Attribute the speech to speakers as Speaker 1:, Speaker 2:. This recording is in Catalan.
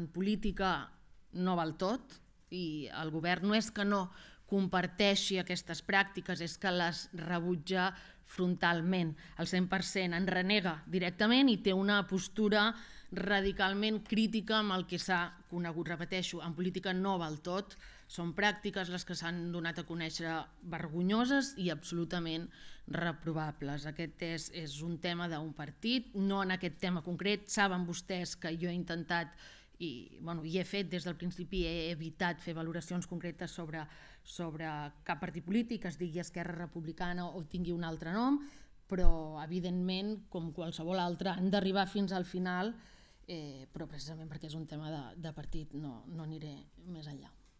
Speaker 1: en política no val tot i el govern no és que no comparteixi aquestes pràctiques, és que les rebutja frontalment, al 100%, en renega directament i té una postura radicalment crítica amb el que s'ha conegut, repeteixo, en política no val tot, són pràctiques les que s'han donat a conèixer vergonyoses i absolutament reprovables. Aquest és, és un tema d'un partit, no en aquest tema concret. Saben vostès que jo he intentat i, bueno, i he fet des del principi, he evitat fer valoracions concretes sobre, sobre cap partit polític, es digui Esquerra Republicana o tingui un altre nom, però evidentment, com qualsevol altre, han d'arribar fins al final, eh, però precisament perquè és un tema de, de partit no, no aniré més enllà.